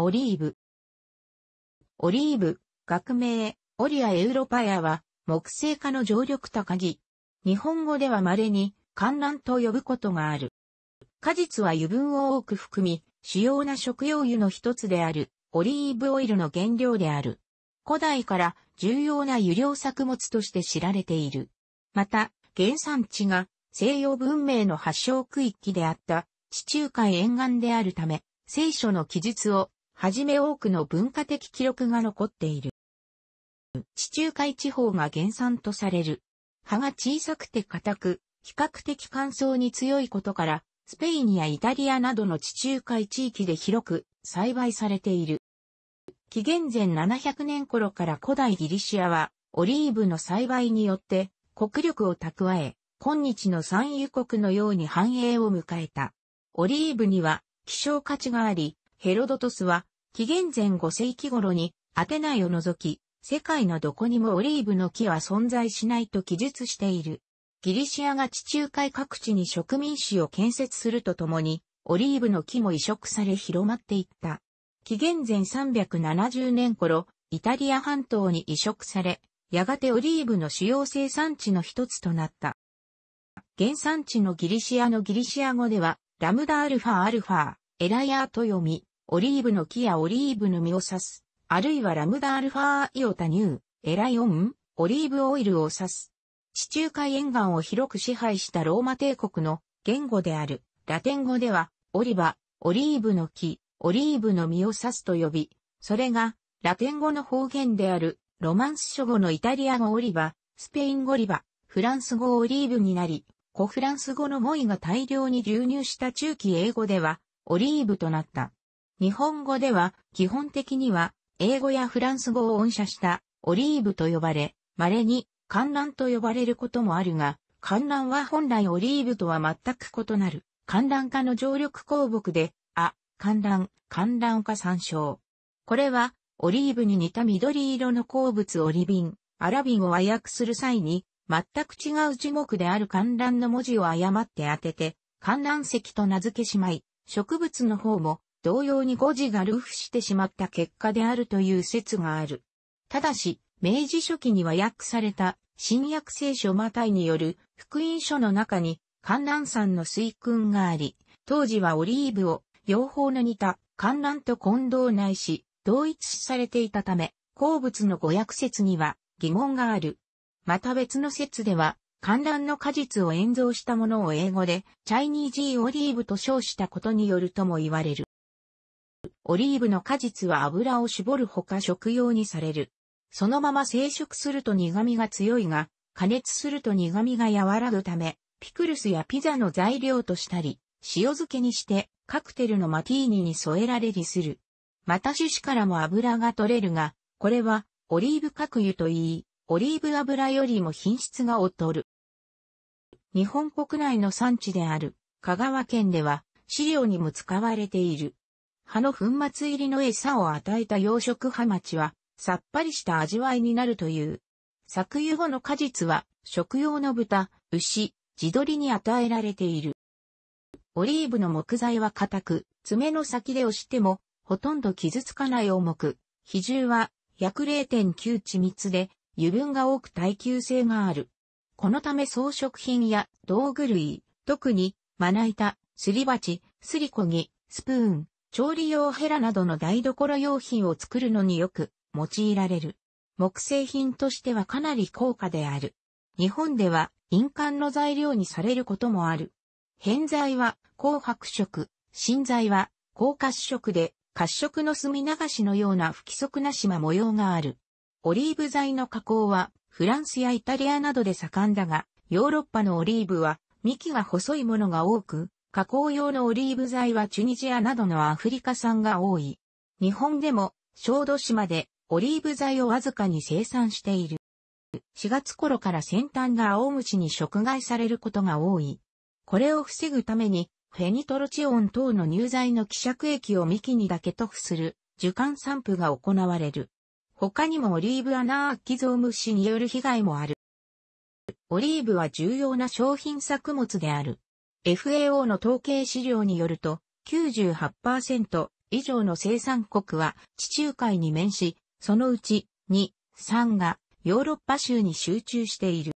オリーブ。オリーブ、学名、オリア・エウロパヤは、木製化の常緑高木。日本語では稀に、観覧と呼ぶことがある。果実は油分を多く含み、主要な食用油の一つである、オリーブオイルの原料である。古代から重要な油量作物として知られている。また、原産地が西洋文明の発祥区域であった地中海沿岸であるため、聖書の記述をはじめ多くの文化的記録が残っている。地中海地方が原産とされる。葉が小さくて硬く、比較的乾燥に強いことから、スペインやイタリアなどの地中海地域で広く栽培されている。紀元前700年頃から古代ギリシアは、オリーブの栽培によって、国力を蓄え、今日の産油国のように繁栄を迎えた。オリーブには、希少価値があり、ヘロドトスは、紀元前5世紀頃に、アテナイを除き、世界のどこにもオリーブの木は存在しないと記述している。ギリシアが地中海各地に植民地を建設するとともに、オリーブの木も移植され広まっていった。紀元前370年頃、イタリア半島に移植され、やがてオリーブの主要生産地の一つとなった。原産地のギリシアのギリシア語では、ラムダアルファアルファ、エラヤーと読み、オリーブの木やオリーブの実を指す。あるいはラムダアルファイオタニュー、エライオン、オリーブオイルを指す。地中海沿岸を広く支配したローマ帝国の言語であるラテン語では、オリバ、オリーブの木、オリーブの実を指すと呼び、それがラテン語の方言であるロマンス書語のイタリア語オリバ、スペイン語リバ、フランス語オリーブになり、古フランス語の語彙が大量に流入した中期英語ではオリーブとなった。日本語では基本的には英語やフランス語を音写したオリーブと呼ばれ、稀に観覧と呼ばれることもあるが、観覧は本来オリーブとは全く異なる観覧化の常緑鉱木で、あ、観覧、観覧化参照。これはオリーブに似た緑色の鉱物オリビン、アラビンを和訳する際に全く違う樹木である観覧の文字を誤って当てて、観覧石と名付けしまい、植物の方も同様に誤字がルフしてしまった結果であるという説がある。ただし、明治初期には訳された新約聖書マタイによる福音書の中に観覧山の水訓があり、当時はオリーブを養蜂の似た観覧と混同ないし、同一視されていたため、鉱物の語訳説には疑問がある。また別の説では、観覧の果実を演奏したものを英語で、チャイニージーオリーブと称したことによるとも言われる。オリーブの果実は油を絞るほか食用にされる。そのまま生食すると苦味が強いが、加熱すると苦味が和らぐため、ピクルスやピザの材料としたり、塩漬けにしてカクテルのマティーニに添えられりする。また種子からも油が取れるが、これはオリーブ核油といい、オリーブ油よりも品質が劣る。日本国内の産地である香川県では飼料にも使われている。葉の粉末入りの餌を与えた養殖ハマチは、さっぱりした味わいになるという。作油後の果実は、食用の豚、牛、地鶏に与えられている。オリーブの木材は硬く、爪の先で押しても、ほとんど傷つかない重く、比重は約0.9緻密で、油分が多く耐久性がある。このため装飾品や道具類、特に、まな板、すり鉢、すりこぎ、スプーン、調理用ヘラなどの台所用品を作るのによく用いられる。木製品としてはかなり高価である。日本では印鑑の材料にされることもある。偏材は紅白色、新材は高褐色で、褐色の墨流しのような不規則な縞模様がある。オリーブ材の加工はフランスやイタリアなどで盛んだが、ヨーロッパのオリーブは幹が細いものが多く、加工用のオリーブ材はチュニジアなどのアフリカ産が多い。日本でも小豆島でオリーブ材をわずかに生産している。4月頃から先端が青虫に食害されることが多い。これを防ぐために、フェニトロチオン等の乳剤の希釈液を幹にだけ塗布する、樹幹散布が行われる。他にもオリーブ穴あアきキゾウムシによる被害もある。オリーブは重要な商品作物である。FAO の統計資料によると、98%以上の生産国は地中海に面し、そのうち2、3がヨーロッパ州に集中している。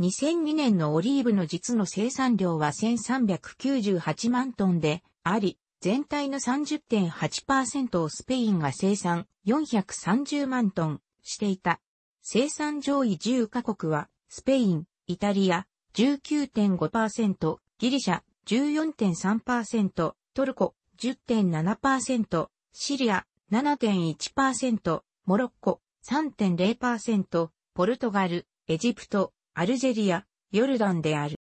2002年のオリーブの実の生産量は1398万トンであり、全体の30.8%をスペインが生産430万トンしていた。生産上位10カ国はスペイン、イタリア、19.5%、ギリシャ14.3%、トルコ10.7%、シリア7.1%、モロッコ3.0%、ポルトガル、エジプト、アルジェリア、ヨルダンである。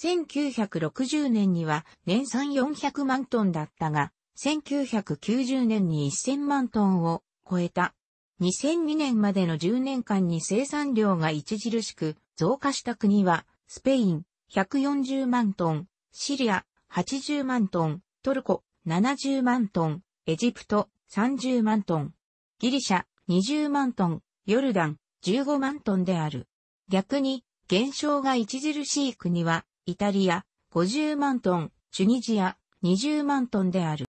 1960年には年産400万トンだったが、1990年に1000万トンを超えた。2002年までの10年間に生産量が著しく増加した国は、スペイン、140万トン、シリア、80万トン、トルコ、70万トン、エジプト、30万トン、ギリシャ、20万トン、ヨルダン、15万トンである。逆に、減少が著しい国は、イタリア、50万トン、チュニジア、20万トンである。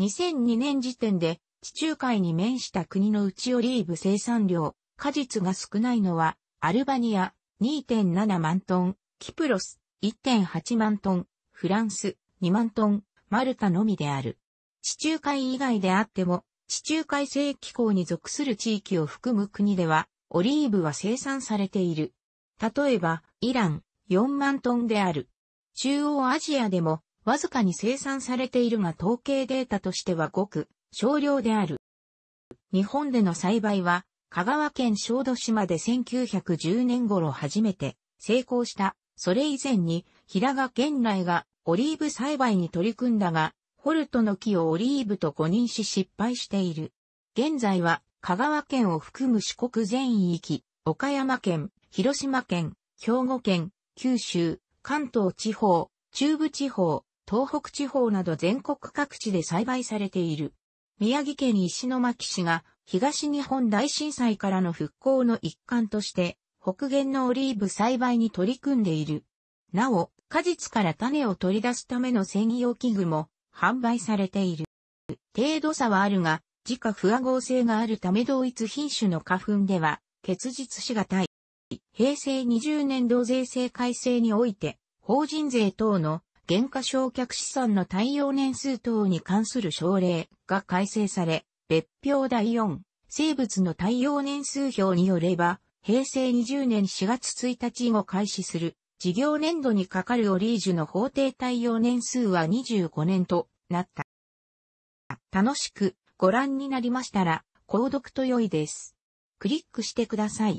2002年時点で、地中海に面した国のうちオリーブ生産量、果実が少ないのは、アルバニア2.7万トン、キプロス1.8万トン、フランス2万トン、マルタのみである。地中海以外であっても、地中海性気候に属する地域を含む国では、オリーブは生産されている。例えば、イラン4万トンである。中央アジアでも、わずかに生産されているが統計データとしてはごく少量である。日本での栽培は香川県小豆島で1910年頃初めて成功した。それ以前に、平賀県内がオリーブ栽培に取り組んだが、ホルトの木をオリーブと誤認し失敗している。現在は香川県を含む四国全域、岡山県、広島県、兵庫県、九州、関東地方、中部地方、東北地方など全国各地で栽培されている。宮城県石巻市が東日本大震災からの復興の一環として、北限のオリーブ栽培に取り組んでいる。なお、果実から種を取り出すための専用器具も販売されている。程度差はあるが、自家不和合性があるため同一品種の花粉では、結実しがたい。平成20年度税制改正において、法人税等の減価償却資産の対応年数等に関する省令が改正され、別表第4、生物の耐用年数表によれば、平成20年4月1日以後開始する、事業年度にかかるオリージュの法定対応年数は25年となった。楽しくご覧になりましたら、購読と良いです。クリックしてください。